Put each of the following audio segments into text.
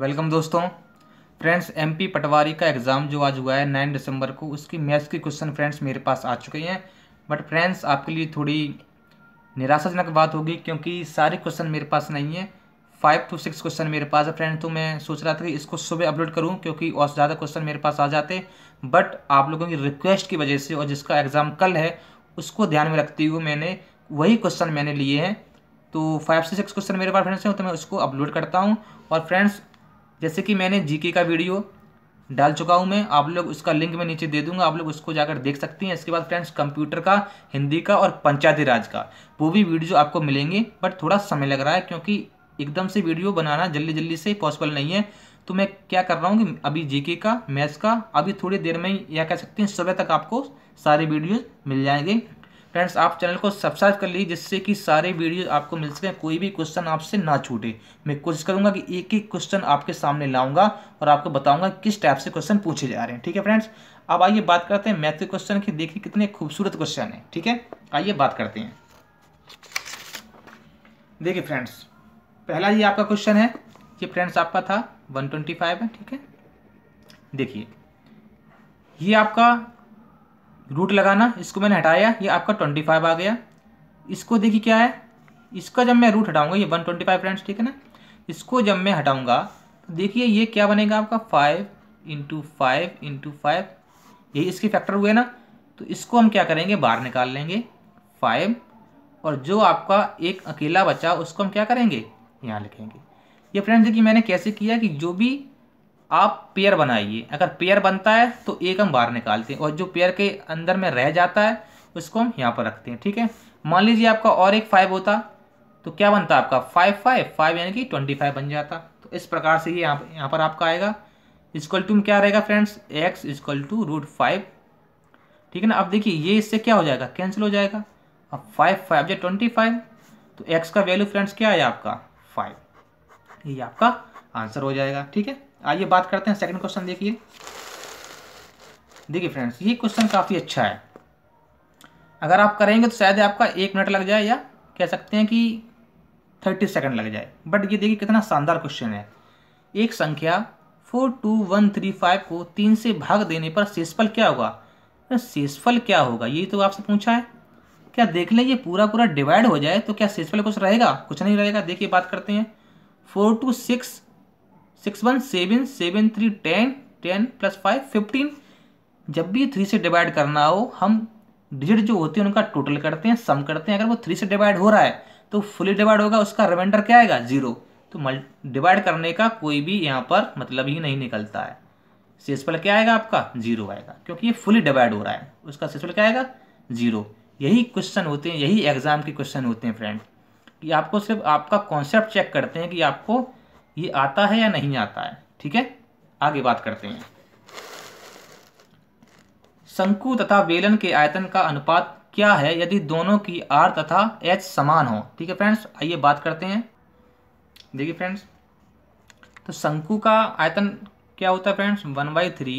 welcome दोस्तों friends MP पटवारी का exam जो आज हुआ है नाइन दिसंबर को उसकी मैथ्स की क्वेश्चन फ्रेंड्स मेरे पास आ चुके हैं बट फ्रेंड्स आपके लिए थोड़ी निराशाजनक बात होगी क्योंकि सारे क्वेश्चन मेरे पास नहीं है फाइव टू सिक्स क्वेश्चन मेरे पास है फ्रेंड तो मैं सोच रहा था कि इसको सुबह अपलोड करूँ क्योंकि और ज़्यादा क्वेश्चन मेरे पास आ जाते बट आप लोगों की रिक्वेस्ट की वजह से और जिसका एग्ज़ाम कल है उसको ध्यान में रखते हुए मैंने वही क्वेश्चन मैंने लिए हैं तो फाइव से सिक्स क्वेश्चन मेरे पास फ्रेंड्स हैं तो मैं उसको अपलोड करता हूँ और फ्रेंड्स जैसे कि मैंने जीके का वीडियो डाल चुका हूँ मैं आप लोग उसका लिंक मैं नीचे दे दूंगा आप लोग उसको जाकर देख सकती हैं इसके बाद फ्रेंड्स कंप्यूटर का हिंदी का और पंचायती राज का वो भी वीडियो आपको मिलेंगे बट थोड़ा समय लग रहा है क्योंकि एकदम से वीडियो बनाना जल्दी जल्दी से पॉसिबल नहीं है तो मैं क्या कर रहा हूँ कि अभी जीके का मैथ्स का अभी थोड़ी देर में या कह सकते हैं सुबह तक आपको सारे वीडियोज़ मिल जाएंगे फ्रेंड्स आप चैनल को सब्सक्राइब कर लीजिए जिससे कि सारे वीडियो आपको मिल सके कोई भी क्वेश्चन आपसे ना छूटे मैं कोशिश करूंगा कि एक एक क्वेश्चन आपके सामने लाऊंगा और आपको बताऊंगा किस टाइप से क्वेश्चन पूछे जा रहे हैं ठीक है फ्रेंड्स अब आइए बात करते हैं मैथ के क्वेश्चन की देखिए कितने खूबसूरत क्वेश्चन है ठीक है आइए बात करते हैं देखिए फ्रेंड्स पहला ये आपका क्वेश्चन है ये फ्रेंड्स आपका था फाइव है ठीक है देखिए ये आपका रूट लगाना इसको मैंने हटाया ये आपका ट्वेंटी फाइव आ गया इसको देखिए क्या है इसका जब मैं रूट हटाऊंगा ये वन ट्वेंटी फाइव फ्रेंड्स ठीक है ना इसको जब मैं हटाऊंगा तो देखिए ये क्या बनेगा आपका five into five into five यही इसके फैक्टर हुए ना तो इसको हम क्या करेंगे बाहर निकाल लेंगे फाइव और जो आपका एक अकेला बचा उसको हम क्या करेंगे यहाँ लिखेंगे ये फ्रेंड्स देखिए मैंने कैसे किया कि जो भी आप पेयर बनाइए अगर पेयर बनता है तो एक हम बाहर निकालते हैं और जो पेयर के अंदर में रह जाता है उसको हम यहाँ पर रखते हैं ठीक है मान लीजिए आपका और एक फाइव होता तो क्या बनता आपका फाइव फाइव फाइव यानी कि ट्वेंटी फाइव बन जाता तो इस प्रकार से ये यहाँ यहाँ पर आपका आएगा इसक्वल टू में क्या रहेगा friends X equal to root five ठीक है ना अब देखिए ये इससे क्या हो जाएगा कैंसिल हो जाएगा अब फाइव फाइव जो ट्वेंटी फाइव तो एक्स का वैल्यू फ्रेंड्स क्या है आपका फाइव ये आपका आंसर हो जाएगा ठीक है आइए बात करते हैं सेकंड क्वेश्चन देखिए देखिए फ्रेंड्स ये क्वेश्चन काफ़ी अच्छा है अगर आप करेंगे तो शायद आपका एक मिनट लग जाए या कह सकते हैं कि थर्टी सेकेंड लग जाए बट ये देखिए कितना शानदार क्वेश्चन है एक संख्या four two one three five को तीन से भाग देने पर शेषफल क्या होगा शेषफल क्या होगा यही तो आपसे पूछा है क्या देख लें ये पूरा पूरा डिवाइड हो जाए तो क्या शेषफल कुछ रहेगा कुछ नहीं रहेगा देखिए बात करते हैं four two six six one seven seven three ten ten plus five fifteen जब भी थ्री से डिवाइड करना हो हम डिजिट जो होती है उनका टोटल करते हैं सम करते हैं अगर वो थ्री से डिवाइड हो रहा है तो फुली डिवाइड होगा उसका रिमाइंडर क्या आएगा जीरो तो डिवाइड करने का कोई भी यहाँ पर मतलब ही नहीं निकलता है सेसफल क्या आएगा आपका जीरो आएगा क्योंकि ये फुली डिवाइड हो रहा है उसका सेसफल क्या आएगा जीरो यही क्वेश्चन होते हैं यही एग्ज़ाम के क्वेश्चन होते हैं फ्रेंड कि आपको सिर्फ आपका कॉन्सेप्ट चेक करते हैं कि आपको ये आता है या नहीं आता है ठीक है आगे बात करते हैं शंकु तथा बेलन के आयतन का अनुपात क्या है यदि दोनों की आर तथा एच समान हो ठीक है फ्रेंड्स आइए बात करते हैं देखिए फ्रेंड्स तो शंकु का आयतन क्या होता है friends one by three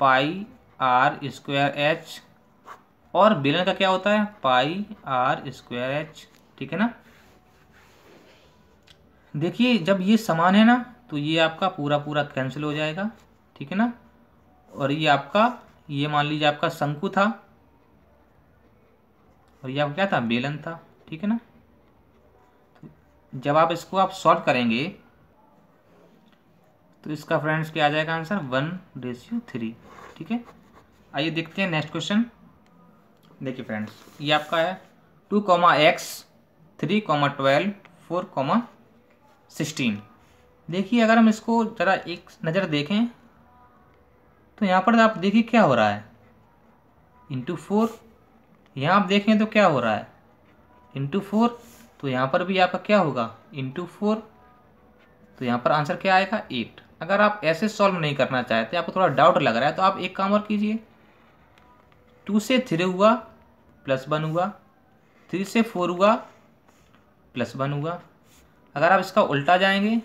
pi R square H और बेलन का क्या होता है पाई आर स्क्वायर एच ठीक है ना देखिए जब ये समान है ना तो ये आपका पूरा पूरा कैंसिल हो जाएगा ठीक है ना और ये आपका ये मान लीजिए आपका शंकु था और ये आपका क्या था बेलन था ठीक है ना जब आप इसको आप सॉल्व करेंगे तो इसका फ्रेंड्स क्या आ जाएगा आंसर वन रेशियो थ्री ठीक है आइए देखते हैं नेक्स्ट क्वेश्चन देखिए फ्रेंड्स ये आपका है two comma X three comma twelve four comma sixteen देखिए अगर हम इसको ज़रा एक नज़र देखें तो यहाँ पर आप देखिए क्या हो रहा है इंटू फोर यहाँ आप देखें तो क्या हो रहा है इंटू फोर तो यहाँ पर भी आपका क्या होगा इंटू फोर तो यहाँ पर आंसर क्या आएगा एट अगर आप ऐसे सॉल्व नहीं करना चाहते आपको थोड़ा डाउट लग रहा है तो आप एक काम और कीजिए टू से थ्री हुआ प्लस वन हुआ थ्री से फोर हुआ प्लस वन हुआ अगर आप इसका उल्टा जाएंगे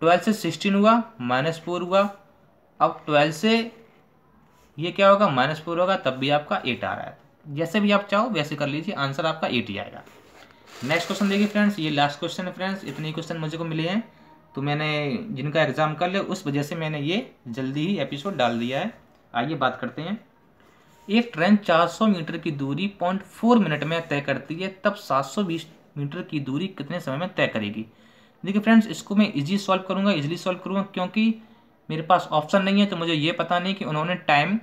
ट्वेल्थ से सिक्सटीन हुआ माइनस फोर हुआ अब ट्वेल्थ से ये क्या होगा माइनस फोर होगा तब भी आपका एट आ रहा है जैसे भी आप चाहो वैसे कर लीजिए आंसर आपका एट ही आएगा नेक्स्ट क्वेश्चन देखिए फ्रेंड्स ये लास्ट क्वेश्चन है फ्रेंड्स इतने क्वेश्चन मुझे को मिले हैं तो मैंने जिनका एग्ज़ाम कर लिया उस वजह से मैंने ये जल्दी ही एपिसोड डाल दिया है आइए बात करते हैं एक ट्रेन 400 मीटर की दूरी 0.4 मिनट में तय करती है तब 720 मीटर की दूरी कितने समय में तय करेगी देखिए फ्रेंड्स इसको मैं इजी सॉल्व करूँगा इजीली सॉल्व करूँगा क्योंकि मेरे पास ऑप्शन नहीं है तो मुझे ये पता नहीं कि उन्होंने टाइम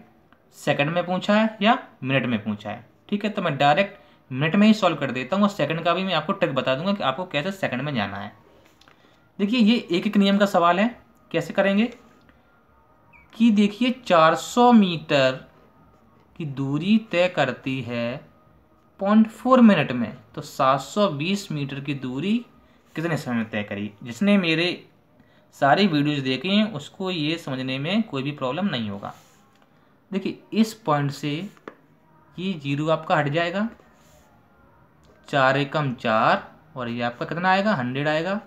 सेकंड में पूछा है या मिनट में पूछा है ठीक है तो मैं डायरेक्ट मिनट में ही सॉल्व कर देता हूँ और सेकंड का भी मैं आपको ट्रिक बता दूंगा कि आपको कैसे सेकंड में जाना है देखिए ये एक एक नियम का सवाल है कैसे करेंगे कि देखिए 400 मीटर की दूरी तय करती है पॉइंट फोर मिनट में तो 720 मीटर की दूरी कितने समय में तय करी जिसने मेरे सारी वीडियोस देखे हैं उसको ये समझने में कोई भी प्रॉब्लम नहीं होगा देखिए इस पॉइंट से ये जीरो आपका हट जाएगा चार एकम चार और ये आपका कितना आएगा हंड्रेड आएगा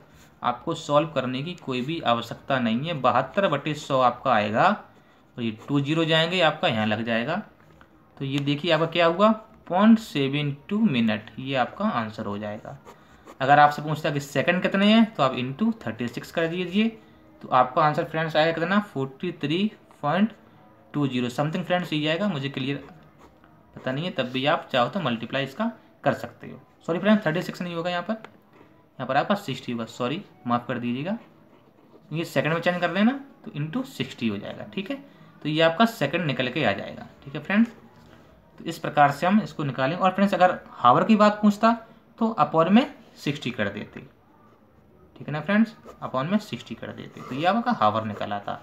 आपको सॉल्व करने की कोई भी आवश्यकता नहीं है बहत्तर बटे सौ आपका आएगा और ये टू जीरो जाएंगे आपका यहाँ लग जाएगा तो ये देखिए आपका क्या हुआ पॉइंट सेवन टू मिनट ये आपका आंसर हो जाएगा अगर आपसे पूछता कि सेकंड कितने हैं तो आप इंटू थर्टी सिक्स कर दीजिए तो आपका आंसर फ्रेंड्स आएगा कितना forty three point two zero something friends ये आएगा मुझे क्लियर पता नहीं है तब भी आप चाहो तो मल्टीप्लाई इसका कर सकते हो सॉरी फ्रेंड थर्टी सिक्स नहीं होगा यहाँ पर यहाँ पर आपका सिक्सटी होगा सॉरी माफ़ कर दीजिएगा ये सेकंड में चेंज कर देना तो इंटू सिक्सटी हो जाएगा ठीक है तो ये आपका सेकंड निकल के आ जाएगा ठीक है फ्रेंड्स तो इस प्रकार से हम इसको निकालें और फ्रेंड्स अगर हावर की बात पूछता तो अपॉन में सिक्सटी कर देते ठीक है ना फ्रेंड्स अपॉन में सिक्सटी कर देते तो ये आपका हावर निकल आता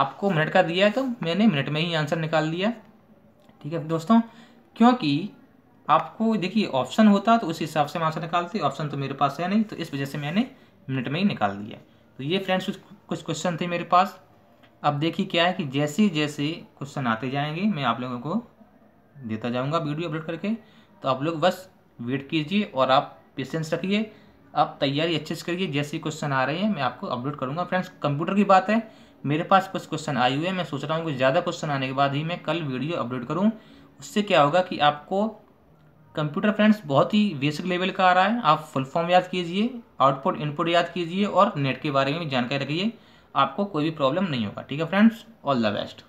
आपको मिनट का दिया है तो मैंने मिनट में ही आंसर निकाल दिया ठीक है दोस्तों क्योंकि आपको देखिए ऑप्शन होता तो उस हिसाब से हम आंसर निकालते ऑप्शन तो मेरे पास है नहीं तो इस वजह से मैंने मिनट में ही निकाल दिया तो ये फ्रेंड्स कुछ क्वेश्चन थे मेरे पास अब देखिए क्या है कि जैसे जैसे क्वेश्चन आते जाएंगे मैं आप लोगों को देता जाऊँगा वीडियो अपलोड करके तो आप लोग बस वेट कीजिए और आप पेशेंस रखिए आप तैयारी अच्छे से करिए जैसे क्वेश्चन आ रहे हैं मैं आपको अपलोड करूँगा फ्रेंड्स कंप्यूटर की बात है मेरे पास कुछ क्वेश्चन आए हुए हैं मैं सोच रहा हूँ कि ज़्यादा क्वेश्चन आने के बाद ही मैं कल वीडियो अपलोड करूँ उससे क्या होगा कि आपको कंप्यूटर फ्रेंड्स बहुत ही बेसिक लेवल का आ रहा है आप फुल फॉर्म याद कीजिए आउटपुट इनपुट याद कीजिए और नेट के बारे में भी जानकारी रखिए आपको कोई भी प्रॉब्लम नहीं होगा ठीक है फ्रेंड्स ऑल द बेस्ट